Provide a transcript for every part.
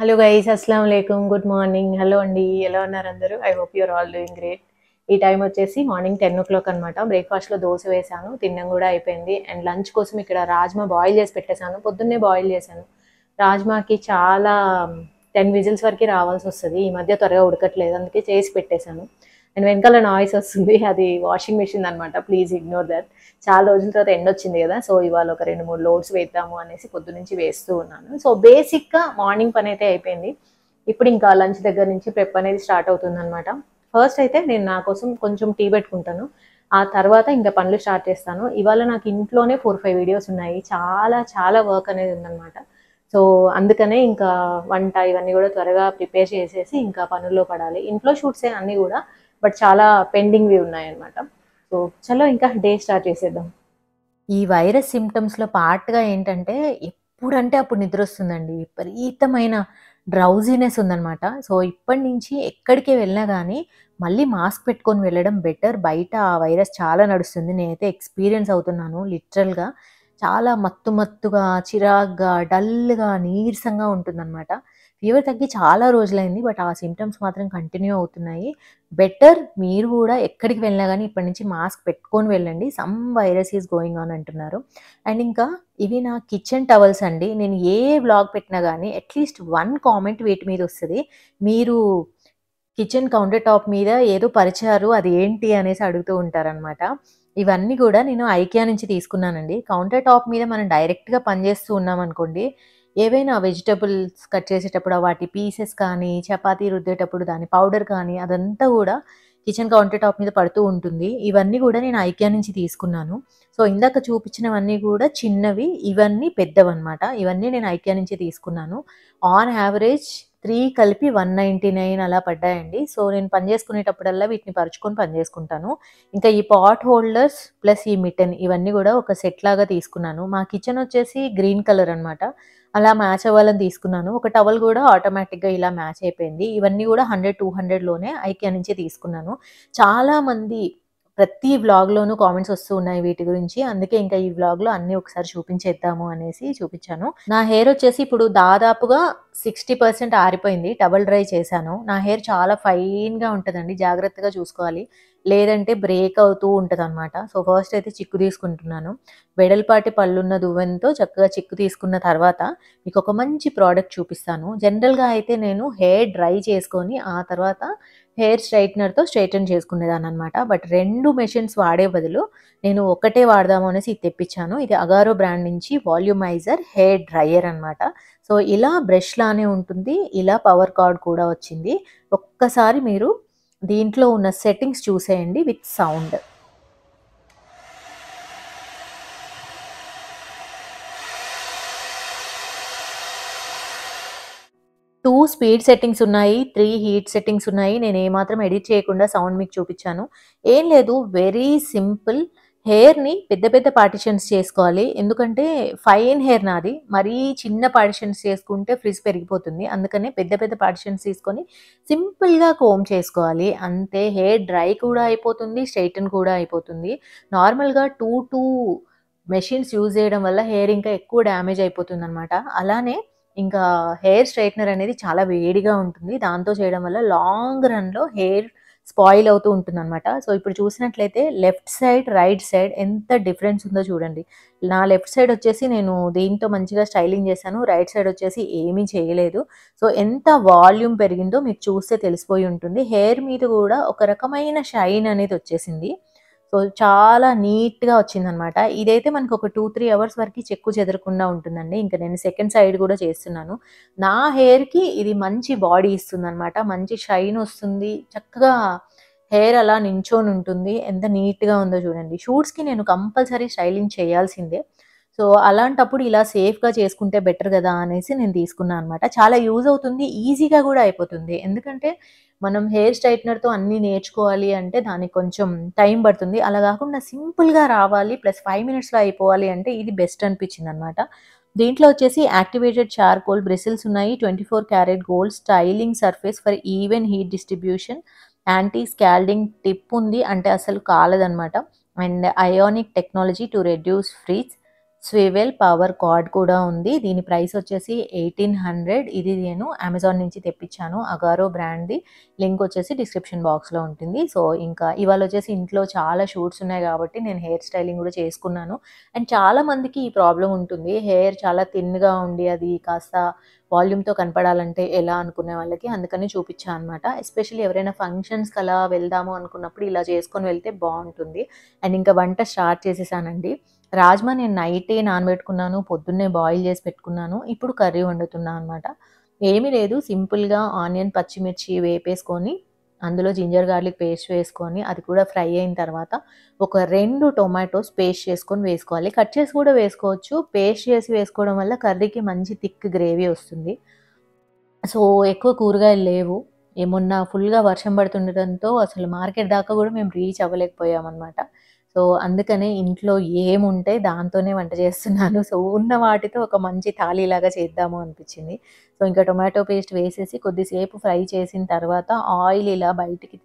hello guys అస్సలం లేకుం good morning hello అండి ఎలా ఉన్నారు అందరూ I hope you're all doing great ఈ టైం వచ్చేసి మార్నింగ్ టెన్ ఓ క్లాక్ అనమాట బ్రేక్ఫాస్ట్లో దోశ వేసాను తినడం కూడా అయిపోయింది అండ్ లంచ్ కోసం ఇక్కడ రాజ్మా బాయిల్ చేసి పెట్టేశాను పొద్దున్నే బాయిల్ చేశాను రాజ్మాకి చాలా టెన్ విజిల్స్ వరకు రావాల్సి వస్తుంది ఈ మధ్య త్వరగా ఉడకట్లేదు అందుకే చేసి పెట్టేశాను అండ్ వెనకాల నాయిస్ వస్తుంది అది వాషింగ్ మెషిన్ అనమాట ప్లీజ్ ఇగ్నోర్ దట్ చాలా రోజుల తర్వాత ఎండ్ వచ్చింది కదా సో ఇవాళ ఒక రెండు మూడు లోడ్స్ వేద్దాము అనేసి పొద్దు నుంచి వేస్తూ ఉన్నాను సో బేసిక్గా మార్నింగ్ పని అయితే అయిపోయింది ఇప్పుడు ఇంకా లంచ్ దగ్గర నుంచి ప్రెప్ అనేది స్టార్ట్ అవుతుంది అనమాట ఫస్ట్ అయితే నేను నా కోసం కొంచెం టీ పెట్టుకుంటాను ఆ తర్వాత ఇంకా పనులు స్టార్ట్ చేస్తాను ఇవాళ నాకు ఇంట్లోనే ఫోర్ ఫైవ్ వీడియోస్ ఉన్నాయి చాలా చాలా వర్క్ అనేది ఉందన్నమాట సో అందుకనే ఇంకా వంట ఇవన్నీ కూడా త్వరగా ప్రిపేర్ చేసేసి ఇంకా పనుల్లో పడాలి ఇంట్లో షూట్సే అన్నీ కూడా బట్ చాలా పెండింగ్వి ఉన్నాయన్నమాట సో చలో ఇంకా డే స్టార్ట్ చేసేద్దాం ఈ వైరస్ సిమ్టమ్స్లో పార్ట్గా ఏంటంటే ఎప్పుడంటే అప్పుడు నిద్ర వస్తుందండి విపరీతమైన డ్రౌజీనెస్ ఉందనమాట సో ఇప్పటి నుంచి ఎక్కడికి వెళ్ళినా కానీ మళ్ళీ మాస్క్ పెట్టుకొని వెళ్ళడం బెటర్ బయట ఆ వైరస్ చాలా నడుస్తుంది నేనైతే ఎక్స్పీరియన్స్ అవుతున్నాను లిటరల్గా చాలా మత్తు మత్తుగా చిరాగ్గా డల్గా నీరసంగా ఉంటుందన్నమాట ఫీవర్ తగ్గి చాలా రోజులైంది బట్ ఆ సిమ్టమ్స్ మాత్రం కంటిన్యూ అవుతున్నాయి బెటర్ మీరు కూడా ఎక్కడికి వెళ్ళినా కానీ ఇప్పటి నుంచి మాస్క్ పెట్టుకొని వెళ్ళండి some virus is going on అంటున్నారు అండ్ ఇంకా ఇవి నా కిచెన్ టవల్స్ అండి నేను ఏ బ్లాగ్ పెట్టినా కానీ అట్లీస్ట్ వన్ కామెంట్ వీటి మీద వస్తుంది మీరు కిచెన్ కౌంటర్ టాప్ మీద ఏదో పరిచారు అది ఏంటి అనేసి అడుగుతూ ఉంటారనమాట ఇవన్నీ కూడా నేను ఐకియా నుంచి తీసుకున్నానండి కౌంటర్ టాప్ మీద మనం డైరెక్ట్గా పనిచేస్తూ ఉన్నాం అనుకోండి ఏవైనా వెజిటబుల్స్ కట్ చేసేటప్పుడు వాటి పీసెస్ కానీ చపాతీ రుద్దేటప్పుడు దాని పౌడర్ కానీ అదంతా కూడా కిచెన్ కౌంటర్ టాప్ మీద పడుతూ ఉంటుంది ఇవన్నీ కూడా నేను ఐక్యా నుంచి తీసుకున్నాను సో ఇందాక చూపించినవన్నీ కూడా చిన్నవి ఇవన్నీ పెద్దవన్నమాట ఇవన్నీ నేను ఐక్యా నుంచి తీసుకున్నాను ఆన్ యావరేజ్ త్రీ కలిపి వన్ నైంటీ నైన్ అలా పడ్డాయండి సో నేను పని చేసుకునేటప్పుడల్లా వీటిని పరుచుకొని పని చేసుకుంటాను ఇంకా ఈ పాట్ హోల్డర్స్ ప్లస్ ఈ మిటన్ ఇవన్నీ కూడా ఒక సెట్ లాగా తీసుకున్నాను మా కిచెన్ వచ్చేసి గ్రీన్ కలర్ అనమాట అలా మ్యాచ్ అవ్వాలని తీసుకున్నాను ఒక టవల్ కూడా ఆటోమేటిక్గా ఇలా మ్యాచ్ అయిపోయింది ఇవన్నీ కూడా హండ్రెడ్ టూ హండ్రెడ్లోనే ఐకియా నుంచి తీసుకున్నాను చాలామంది ప్రతి వ్లాగ్లోనూ కామెంట్స్ వస్తూ ఉన్నాయి వీటి గురించి అందుకే ఇంకా ఈ వ్లాగ్లో అన్నీ ఒకసారి చూపించేద్దాము అనేసి చూపించాను నా హెయిర్ వచ్చేసి ఇప్పుడు దాదాపుగా సిక్స్టీ పర్సెంట్ ఆరిపోయింది డబల్ డ్రై చేశాను నా హెయిర్ చాలా ఫైన్గా ఉంటుందండి జాగ్రత్తగా చూసుకోవాలి లేదంటే బ్రేక్ అవుతూ ఉంటుంది అనమాట సో ఫస్ట్ అయితే చిక్కు తీసుకుంటున్నాను వెడల్పాటి పళ్ళున్న దువ్వెనతో చక్కగా చిక్కు తీసుకున్న తర్వాత మీకు ఒక మంచి ప్రోడక్ట్ చూపిస్తాను జనరల్గా అయితే నేను హెయిర్ డ్రై చేసుకొని ఆ తర్వాత హెయిర్ స్ట్రైట్నర్తో స్ట్రైటన్ చేసుకునేదాన్ని అనమాట బట్ రెండు మెషిన్స్ వాడే బదులు నేను ఒకటే వాడదాము అనేసి ఇది తెప్పించాను ఇది అగారో బ్రాండ్ నుంచి వాల్యూమైజర్ హెయిర్ డ్రయర్ అనమాట సో ఇలా బ్రష్ లానే ఉంటుంది ఇలా పవర్ కార్డ్ కూడా వచ్చింది ఒక్కసారి మీరు దీంట్లో ఉన్న సెట్టింగ్స్ చూసేయండి with sound two speed settings ఉన్నాయి త్రీ హీట్ సెట్టింగ్స్ ఉన్నాయి నేను ఏమాత్రం ఎడిట్ చేయకుండా సౌండ్ మీకు చూపించాను ఏం లేదు వెరీ సింపుల్ హెయిర్ని పెద్ద పెద్ద పార్టిషన్స్ చేసుకోవాలి ఎందుకంటే ఫైన్ హెయిర్ నాది మరీ చిన్న పార్టిషన్స్ చేసుకుంటే ఫ్రిజ్ పెరిగిపోతుంది అందుకనే పెద్ద పెద్ద పార్టిషన్స్ తీసుకొని సింపుల్గా కోమ్ చేసుకోవాలి అంతే హెయిర్ డ్రై కూడా అయిపోతుంది స్ట్రైటన్ కూడా అయిపోతుంది నార్మల్గా టూ టూ మెషిన్స్ యూజ్ చేయడం వల్ల హెయిర్ ఇంకా ఎక్కువ డ్యామేజ్ అయిపోతుంది అనమాట అలానే ఇంకా హెయిర్ స్ట్రైట్నర్ అనేది చాలా వేడిగా ఉంటుంది దాంతో చేయడం వల్ల లాంగ్ రన్లో హెయిర్ స్పాయిల్ అవుతూ ఉంటుంది అనమాట సో ఇప్పుడు చూసినట్లయితే లెఫ్ట్ సైడ్ రైట్ సైడ్ ఎంత డిఫరెన్స్ ఉందో చూడండి నా లెఫ్ట్ సైడ్ వచ్చేసి నేను దీంతో మంచిగా స్టైలింగ్ చేశాను రైట్ సైడ్ వచ్చేసి ఏమీ చేయలేదు సో ఎంత వాల్యూమ్ పెరిగిందో మీకు చూస్తే తెలిసిపోయి ఉంటుంది హెయిర్ మీద కూడా ఒక రకమైన షైన్ అనేది వచ్చేసింది సో చాలా నీట్గా వచ్చిందనమాట ఇదైతే మనకు ఒక టూ త్రీ అవర్స్ వరకు చెక్కు చెదరకుండా ఉంటుందండి ఇంకా నేను సెకండ్ సైడ్ కూడా చేస్తున్నాను నా హెయిర్కి ఇది మంచి బాడీ ఇస్తుంది అనమాట మంచి షైన్ వస్తుంది చక్కగా హెయిర్ అలా నించోని ఉంటుంది ఎంత నీట్గా ఉందో చూడండి షూట్స్కి నేను కంపల్సరీ స్టైలింగ్ చేయాల్సిందే సో అలాంటప్పుడు ఇలా సేఫ్గా చేసుకుంటే బెటర్ కదా అనేసి నేను తీసుకున్నాను అనమాట చాలా యూజ్ అవుతుంది ఈజీగా కూడా అయిపోతుంది ఎందుకంటే మనం హెయిర్ స్ట్రైట్నర్తో అన్నీ నేర్చుకోవాలి అంటే దానికి కొంచెం టైం పడుతుంది అలా కాకుండా సింపుల్గా రావాలి ప్లస్ ఫైవ్ మినిట్స్లో అయిపోవాలి అంటే ఇది బెస్ట్ అనిపించింది అనమాట దీంట్లో వచ్చేసి యాక్టివేటెడ్ చార్కోల్ బ్రిసిల్స్ ఉన్నాయి twenty four carat gold styling surface for even heat distribution anti scalding tip ఉంది అంటే అసలు కాలేదనమాట and ionic technology to reduce frizz swivel power cord కూడా ఉంది దీని ప్రైస్ వచ్చేసి ఎయిటీన్ హండ్రెడ్ ఇది నేను అమెజాన్ నుంచి తెప్పించాను అగారో బ్రాండ్ది లింక్ వచ్చేసి డిస్క్రిప్షన్ బాక్స్లో ఉంటుంది సో ఇంకా ఇవాళ వచ్చేసి ఇంట్లో చాలా షూట్స్ ఉన్నాయి కాబట్టి నేను హెయిర్ స్టైలింగ్ కూడా చేసుకున్నాను అండ్ చాలామందికి ఈ ప్రాబ్లం ఉంటుంది హెయిర్ చాలా థిన్గా ఉండి అది కాస్త వాల్యూమ్తో కనపడాలంటే ఎలా అనుకునే వాళ్ళకి అందుకని చూపించాను అనమాట ఎస్పెషల్లీ ఎవరైనా ఫంక్షన్స్కి అలా వెళ్దాము అనుకున్నప్పుడు ఇలా చేసుకొని వెళ్తే బాగుంటుంది అండ్ ఇంకా వంట స్టార్ట్ చేసేసానండి రాజ్మా నేను నైటే నానబెట్టుకున్నాను పొద్దున్నే బాయిల్ చేసి పెట్టుకున్నాను ఇప్పుడు కర్రీ వండుతున్నాను అనమాట ఏమీ లేదు సింపుల్గా ఆనియన్ పచ్చిమిర్చి వేపేసుకొని అందులో జింజర్ గార్లిక్ పేస్ట్ వేసుకొని అది కూడా ఫ్రై అయిన తర్వాత ఒక రెండు టొమాటోస్ పేస్ట్ చేసుకొని వేసుకోవాలి కట్ చేసి కూడా వేసుకోవచ్చు పేస్ట్ చేసి వేసుకోవడం వల్ల కర్రీకి మంచి థిక్ గ్రేవీ వస్తుంది సో ఎక్కువ కూరగాయలు లేవు ఏమున్నా ఫుల్గా వర్షం పడుతుండటంతో అసలు మార్కెట్ దాకా కూడా మేము రీచ్ అవ్వలేకపోయామన్నమాట సో అందుకనే ఇంట్లో ఏముంటే దాంతోనే వంట చేస్తున్నాను సో ఉన్న వాటితో ఒక మంచి థాలీలాగా చేద్దాము అనిపించింది సో ఇంకా టొమాటో పేస్ట్ వేసేసి కొద్దిసేపు ఫ్రై చేసిన తర్వాత ఆయిల్ ఇలా బయటికి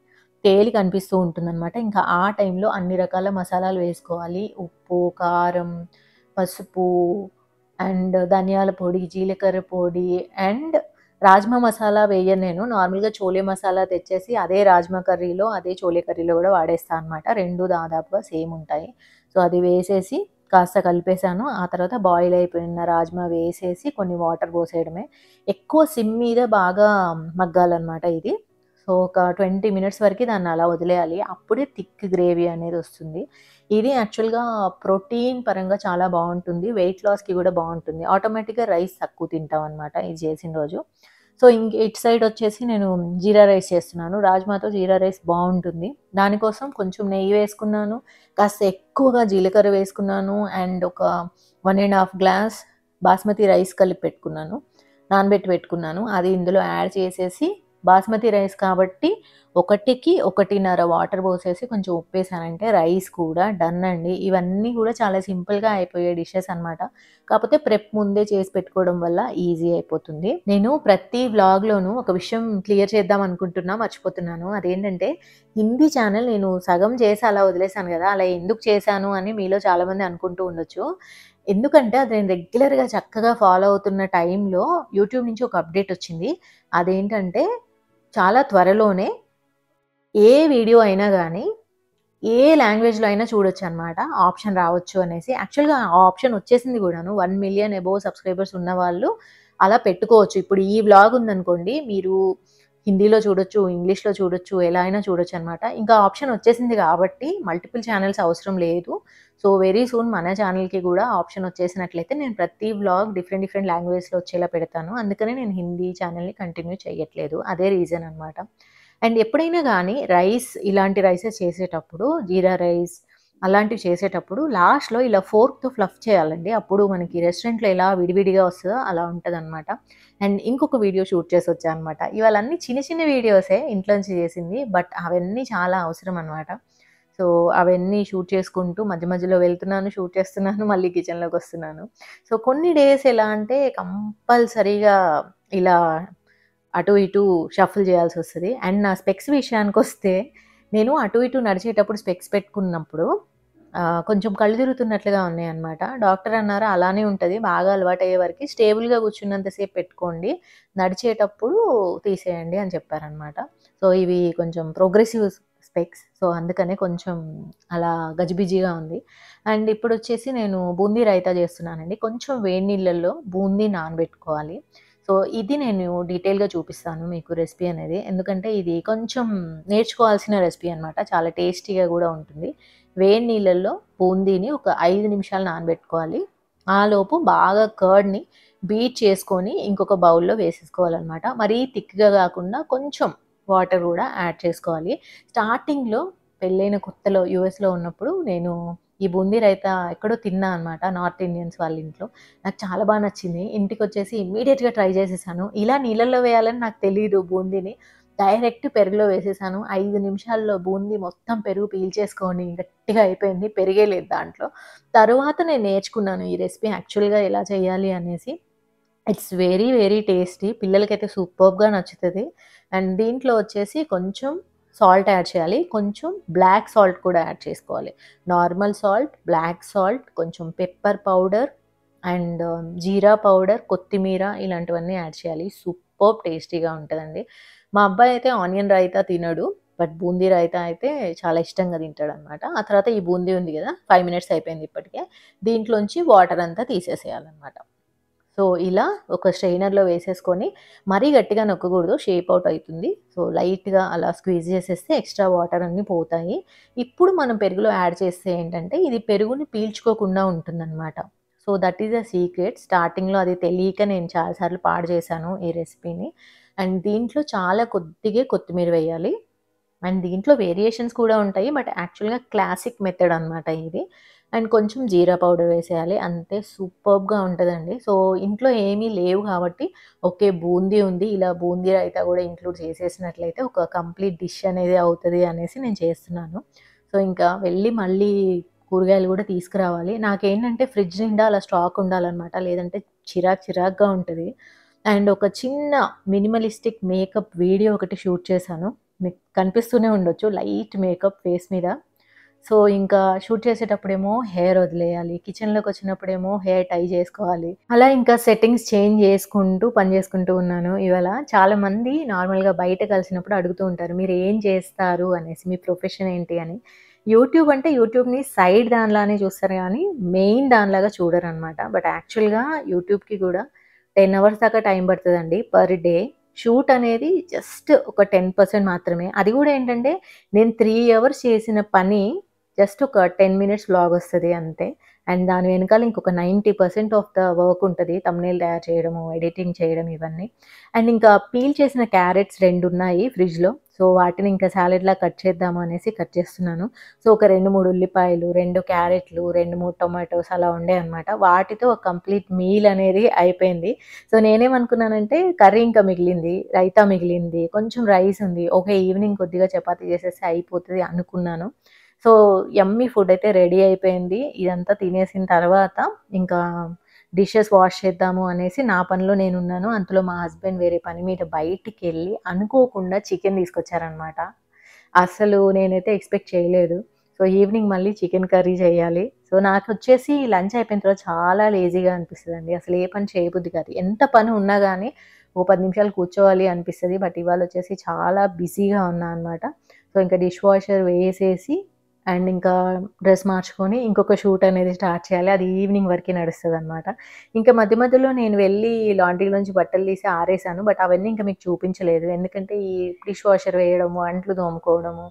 తేలి కనిపిస్తూ ఉంటుందన్నమాట ఇంకా ఆ టైంలో అన్ని రకాల మసాలాలు వేసుకోవాలి ఉప్పు కారం పసుపు అండ్ ధనియాల పొడి జీలకర్ర పొడి అండ్ రాజ్మా మసాలా వేయను నేను నార్మల్గా చోలే మసాలా తెచ్చేసి అదే రాజ్మా కర్రీలో అదే చోలే కర్రీలో కూడా వాడేస్తాను అనమాట రెండు దాదాపుగా సేమ్ ఉంటాయి సో అది వేసేసి కాస్త కలిపేశాను ఆ తర్వాత బాయిల్ అయిపోయిన రాజ్మా వేసేసి కొన్ని వాటర్ పోసేయడమే ఎక్కువ సిమ్ మీద బాగా మగ్గాలన్నమాట ఇది సో ఒక ట్వంటీ మినిట్స్ వరకు దాన్ని అలా వదిలేయాలి అప్పుడే థిక్ గ్రేవీ అనేది వస్తుంది ఇది యాక్చువల్గా ప్రోటీన్ పరంగా చాలా బాగుంటుంది వెయిట్ లాస్కి కూడా బాగుంటుంది ఆటోమేటిక్గా రైస్ తక్కువ తింటాం అనమాట ఇది చేసిన రోజు సో ఇంక ఇటు సైడ్ వచ్చేసి నేను జీరా రైస్ చేస్తున్నాను రాజ్మాతో జీరా రైస్ బాగుంటుంది దానికోసం కొంచెం నెయ్యి వేసుకున్నాను కాస్త ఎక్కువగా జీలకర్ర వేసుకున్నాను అండ్ ఒక one and half glass basmati rice కలిపి పెట్టుకున్నాను నానబెట్టి పెట్టుకున్నాను అది ఇందులో యాడ్ చేసేసి బాస్మతి రైస్ కాబట్టి ఒకటికి ఒకటిన్నర వాటర్ పోసేసి కొంచెం ఉప్పేసానంటే రైస్ కూడా డన్ అండి ఇవన్నీ కూడా చాలా సింపుల్గా అయిపోయే డిషెస్ అనమాట కాకపోతే ప్రెప్ ముందే చేసి పెట్టుకోవడం వల్ల ఈజీ అయిపోతుంది నేను ప్రతి వ్లాగ్లోనూ ఒక విషయం క్లియర్ చేద్దాం అనుకుంటున్నా మర్చిపోతున్నాను అదేంటంటే హిందీ ఛానల్ నేను సగం చేసి అలా వదిలేసాను కదా అలా ఎందుకు చేశాను అని మీలో చాలామంది అనుకుంటూ ఉండొచ్చు ఎందుకంటే అది నేను రెగ్యులర్గా చక్కగా ఫాలో అవుతున్న టైంలో యూట్యూబ్ నుంచి ఒక అప్డేట్ వచ్చింది అదేంటంటే చాలా త్వరలోనే ఏ వీడియో అయినా కానీ ఏ లాంగ్వేజ్లో అయినా చూడొచ్చు అనమాట ఆప్షన్ రావచ్చు అనేసి యాక్చువల్గా ఆ ఆప్షన్ వచ్చేసింది కూడాను వన్ మిలియన్ అబోవ్ సబ్స్క్రైబర్స్ ఉన్న వాళ్ళు అలా పెట్టుకోవచ్చు ఇప్పుడు ఈ బ్లాగ్ ఉందనుకోండి మీరు హిందీలో చూడొచ్చు ఇంగ్లీష్లో చూడొచ్చు ఎలా అయినా చూడొచ్చు అనమాట ఇంకా ఆప్షన్ వచ్చేసింది కాబట్టి మల్టిపుల్ ఛానల్స్ అవసరం లేదు సో వెరీ సూన్ మన ఛానల్కి కూడా ఆప్షన్ వచ్చేసినట్లయితే నేను ప్రతి బ్లాగ్ డిఫరెంట్ డిఫరెంట్ లాంగ్వేజ్లో వచ్చేలా పెడతాను అందుకనే నేను హిందీ ఛానల్ని కంటిన్యూ చేయట్లేదు అదే రీజన్ అనమాట అండ్ ఎప్పుడైనా కానీ రైస్ ఇలాంటి రైసెస్ చేసేటప్పుడు జీరా రైస్ అలాంటివి చేసేటప్పుడు లాస్ట్లో ఇలా ఫోర్క్తో ఫ్లఫ్ చేయాలండి అప్పుడు మనకి రెస్టారెంట్లో ఎలా విడివిడిగా వస్తుందో అలా ఉంటుంది అనమాట అండ్ ఇంకొక వీడియో షూట్ చేసి వచ్చా అనమాట ఇవాళ అన్ని చిన్న చిన్న వీడియోసే ఇంట్లోంచి చేసింది బట్ అవన్నీ చాలా అవసరం అనమాట సో అవన్నీ షూట్ చేసుకుంటూ మధ్య మధ్యలో వెళ్తున్నాను షూట్ చేస్తున్నాను మళ్ళీ కిచెన్లోకి వస్తున్నాను సో కొన్ని డేస్ ఎలా అంటే కంపల్సరీగా ఇలా అటు ఇటు షఫుల్ చేయాల్సి వస్తుంది అండ్ నా స్పెక్స్ విషయానికి వస్తే నేను అటు ఇటు నడిచేటప్పుడు స్పెక్స్ పెట్టుకున్నప్పుడు కొంచెం కళ్ళు తిరుగుతున్నట్లుగా ఉన్నాయి అనమాట డాక్టర్ అన్నారు అలానే ఉంటుంది బాగా అలవాటు అయ్యే వరకు స్టేబుల్గా కూర్చున్నంతసేపు పెట్టుకోండి నడిచేటప్పుడు తీసేయండి అని చెప్పారనమాట సో ఇవి కొంచెం ప్రోగ్రెసివ్ స్పెక్స్ సో అందుకనే కొంచెం అలా గజిబిజిగా ఉంది అండ్ ఇప్పుడు వచ్చేసి నేను బూందీ రైతా చేస్తున్నానండి కొంచెం వేడి నీళ్ళల్లో బూందీ నానబెట్టుకోవాలి సో ఇది నేను డీటెయిల్గా చూపిస్తాను మీకు రెసిపీ అనేది ఎందుకంటే ఇది కొంచెం నేర్చుకోవాల్సిన రెసిపీ అనమాట చాలా టేస్టీగా కూడా ఉంటుంది వేడి నీళ్ళల్లో బూందీని ఒక ఐదు నిమిషాలు నానబెట్టుకోవాలి ఆలోపు బాగా కర్డ్ని బీట్ చేసుకొని ఇంకొక బౌల్లో వేసేసుకోవాలన్నమాట మరీ థిక్గా కాకుండా కొంచెం వాటర్ కూడా యాడ్ చేసుకోవాలి స్టార్టింగ్లో పెళ్ళైన కొత్తలో యూఎస్లో ఉన్నప్పుడు నేను ఈ బూందీ రైత ఎక్కడో తిన్నా అనమాట నార్త్ ఇండియన్స్ వాళ్ళ ఇంట్లో నాకు చాలా బాగా నచ్చింది ఇంటికి వచ్చేసి ఇమ్మీడియట్గా ట్రై చేసేసాను ఇలా నీళ్ళల్లో వేయాలని నాకు తెలియదు బూందీని డైరెక్ట్ పెరుగులో వేసేసాను ఐదు నిమిషాల్లో బూందీ మొత్తం పెరుగు పీల్చేసుకొని గట్టిగా అయిపోయింది పెరిగేలేదు దాంట్లో తర్వాత నేను నేర్చుకున్నాను ఈ రెసిపీ యాక్చువల్గా ఎలా చేయాలి అనేసి ఇట్స్ వెరీ వెరీ టేస్టీ పిల్లలకైతే సూపర్గా నచ్చుతుంది అండ్ దీంట్లో వచ్చేసి కొంచెం సాల్ట్ యాడ్ చేయాలి కొంచెం బ్లాక్ సాల్ట్ కూడా యాడ్ చేసుకోవాలి నార్మల్ సాల్ట్ బ్లాక్ సాల్ట్ కొంచెం pepper powder and jeera powder కొత్తిమీర ఇలాంటివన్నీ యాడ్ చేయాలి సూపర్ టేస్టీగా ఉంటుందండి మా అబ్బాయి అయితే ఆనియన్ రైతా తినడు బట్ బూందీ రైతా అయితే చాలా ఇష్టంగా తింటాడు అనమాట ఆ తర్వాత ఈ బూందీ ఉంది కదా ఫైవ్ మినిట్స్ అయిపోయింది ఇప్పటికే దీంట్లోంచి వాటర్ అంతా తీసేసేయాలన్నమాట సో ఇలా ఒక స్ట్రైనర్లో వేసేసుకొని మరీ గట్టిగా నొక్కకూడదు షేప్ అవుట్ అవుతుంది సో లైట్గా అలా స్క్వీజ్ చేసేస్తే ఎక్స్ట్రా వాటర్ అన్నీ పోతాయి ఇప్పుడు మనం పెరుగులో యాడ్ చేస్తే ఏంటంటే ఇది పెరుగుని పీల్చుకోకుండా ఉంటుందన్నమాట so that is a secret స్టార్టింగ్లో అది తెలియక నేను చాలాసార్లు పాడు చేశాను ఈ రెసిపీని అండ్ దీంట్లో చాలా కొద్దిగా కొత్తిమీర వేయాలి అండ్ దీంట్లో వేరియేషన్స్ కూడా ఉంటాయి బట్ యాక్చువల్గా క్లాసిక్ మెథడ్ అనమాట ఇది అండ్ కొంచెం జీరా పౌడర్ వేసేయాలి అంతే సూపర్గా ఉంటుందండి సో ఇంట్లో ఏమీ లేవు కాబట్టి ఓకే బూందీ ఉంది ఇలా బూందీ రైతా కూడా ఇంక్లూడ్ చేసేసినట్లయితే ఒక కంప్లీట్ డిష్ అనేది అవుతుంది అనేసి నేను చేస్తున్నాను సో ఇంకా వెళ్ళి మళ్ళీ కూరగాయలు కూడా తీసుకురావాలి నాకేంటంటే ఫ్రిడ్జ్ నిండా అలా స్టాక్ ఉండాలన్నమాట లేదంటే చిరాక్ చిరాక్గా ఉంటుంది అండ్ ఒక చిన్న మినిమలిస్టిక్ మేకప్ వీడియో ఒకటి షూట్ చేశాను మీకు కనిపిస్తూనే ఉండొచ్చు లైట్ మేకప్ ఫేస్ మీద సో ఇంకా షూట్ చేసేటప్పుడేమో హెయిర్ వదిలేయాలి కిచెన్లోకి వచ్చినప్పుడేమో హెయిర్ టై చేసుకోవాలి అలా ఇంకా సెట్టింగ్స్ చేంజ్ చేసుకుంటూ పని చేసుకుంటూ ఉన్నాను ఇవాళ చాలా మంది నార్మల్గా బయట కలిసినప్పుడు అడుగుతూ ఉంటారు మీరు ఏం చేస్తారు అనేసి మీ ప్రొఫెషన్ ఏంటి అని యూట్యూబ్ అంటే యూట్యూబ్ని సైడ్ దానిలానే చూస్తారు కానీ మెయిన్ దానిలాగా చూడరు అనమాట బట్ యాక్చువల్గా యూట్యూబ్కి కూడా టెన్ అవర్స్ దాకా టైం పడుతుందండి పర్ డే షూట్ అనేది జస్ట్ ఒక టెన్ పర్సెంట్ మాత్రమే అది కూడా ఏంటంటే నేను త్రీ అవర్స్ చేసిన పని జస్ట్ ఒక టెన్ మినిట్స్ బ్లాగ్ వస్తుంది అంతే అండ్ దాని వెనకాల ఇంకొక ninety percent of the work ఉంటుంది తమ్నేల్ తయారు చేయడము ఎడిటింగ్ చేయడం ఇవన్నీ అండ్ ఇంకా పీల్ చేసిన క్యారెట్స్ రెండు ఉన్నాయి ఫ్రిడ్జ్లో సో వాటిని ఇంకా సాలెడ్లా కట్ చేద్దాము అనేసి కట్ చేస్తున్నాను సో ఒక రెండు మూడు ఉల్లిపాయలు రెండు క్యారెట్లు రెండు మూడు టొమాటోస్ అలా ఉండే అనమాట వాటితో ఒక కంప్లీట్ మీల్ అనేది అయిపోయింది సో నేనేమనుకున్నానంటే కర్రీ ఇంకా మిగిలింది రైతా మిగిలింది కొంచెం రైస్ ఉంది ఒకే ఈవినింగ్ కొద్దిగా చపాతీ చేసేస్తే అయిపోతుంది అనుకున్నాను సో యమ్మీ ఫుడ్ అయితే రెడీ అయిపోయింది ఇదంతా తినేసిన తర్వాత ఇంకా డిషెస్ వాష్ చేద్దాము అనేసి నా పనిలో నేనున్నాను అందులో మా హస్బెండ్ వేరే పని మీద బయటికి వెళ్ళి అనుకోకుండా చికెన్ తీసుకొచ్చారనమాట అసలు నేనైతే ఎక్స్పెక్ట్ చేయలేదు సో ఈవినింగ్ మళ్ళీ చికెన్ కర్రీ చేయాలి సో నాకు వచ్చేసి లంచ్ అయిపోయిన తర్వాత చాలా లేజీగా అనిపిస్తుంది అండి అసలు ఏ పని చేయబుద్ది కాదు ఎంత పని ఉన్నా కానీ ఓ పది నిమిషాలు కూర్చోవాలి అనిపిస్తుంది బట్ ఇవాళ వచ్చేసి చాలా బిజీగా ఉన్నా అనమాట సో ఇంకా డిష్ వాషర్ వేసేసి అండ్ ఇంకా డ్రెస్ మార్చుకొని ఇంకొక షూట్ అనేది స్టార్ట్ చేయాలి అది ఈవినింగ్ వరకు నడుస్తుంది అనమాట ఇంకా మధ్య మధ్యలో నేను వెళ్ళి లాండ్రీలోంచి బట్టలు తీసి ఆరేసాను బట్ అవన్నీ ఇంకా మీకు చూపించలేదు ఎందుకంటే ఈ డిష్ వాషర్ వేయడము అంట్లు తోముకోవడము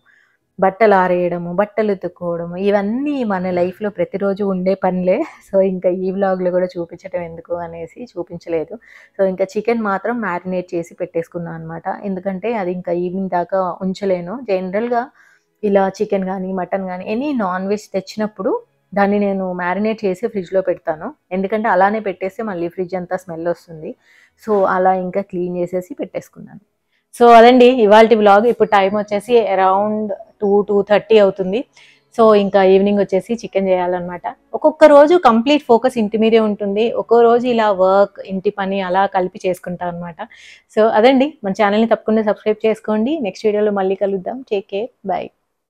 బట్టలు ఆరేయడము బట్టలు ఉతుక్కోవడము ఇవన్నీ మన లైఫ్లో ప్రతిరోజు ఉండే పనులే సో ఇంకా ఈ వ్లాగ్లో కూడా చూపించడం ఎందుకు అనేసి చూపించలేదు సో ఇంకా చికెన్ మాత్రం మ్యారినేట్ చేసి పెట్టేసుకున్నాను అనమాట ఎందుకంటే అది ఇంకా ఈవినింగ్ దాకా ఉంచలేను జనరల్గా ఇలా చికెన్ కానీ మటన్ కానీ ఎనీ నాన్ వెజ్ తెచ్చినప్పుడు దాన్ని నేను మ్యారినేట్ చేసి ఫ్రిడ్జ్లో పెడతాను ఎందుకంటే అలానే పెట్టేస్తే మళ్ళీ ఫ్రిడ్జ్ అంతా స్మెల్ వస్తుంది సో అలా ఇంకా క్లీన్ చేసేసి పెట్టేసుకున్నాను సో అదండి ఇవాళ బ్లాగ్ ఇప్పుడు టైం వచ్చేసి అరౌండ్ టూ టూ థర్టీ అవుతుంది సో ఇంకా ఈవినింగ్ వచ్చేసి చికెన్ చేయాలన్నమాట ఒక్కొక్క రోజు కంప్లీట్ ఫోకస్ ఇంటి మీదే ఉంటుంది ఒక్కో రోజు ఇలా వర్క్ ఇంటి పని అలా కలిపి చేసుకుంటాం అనమాట సో అదండి మన ఛానల్ని తప్పకుండా సబ్స్క్రైబ్ చేసుకోండి నెక్స్ట్ వీడియోలో మళ్ళీ కలుద్దాం టేక్ కేర్ బాయ్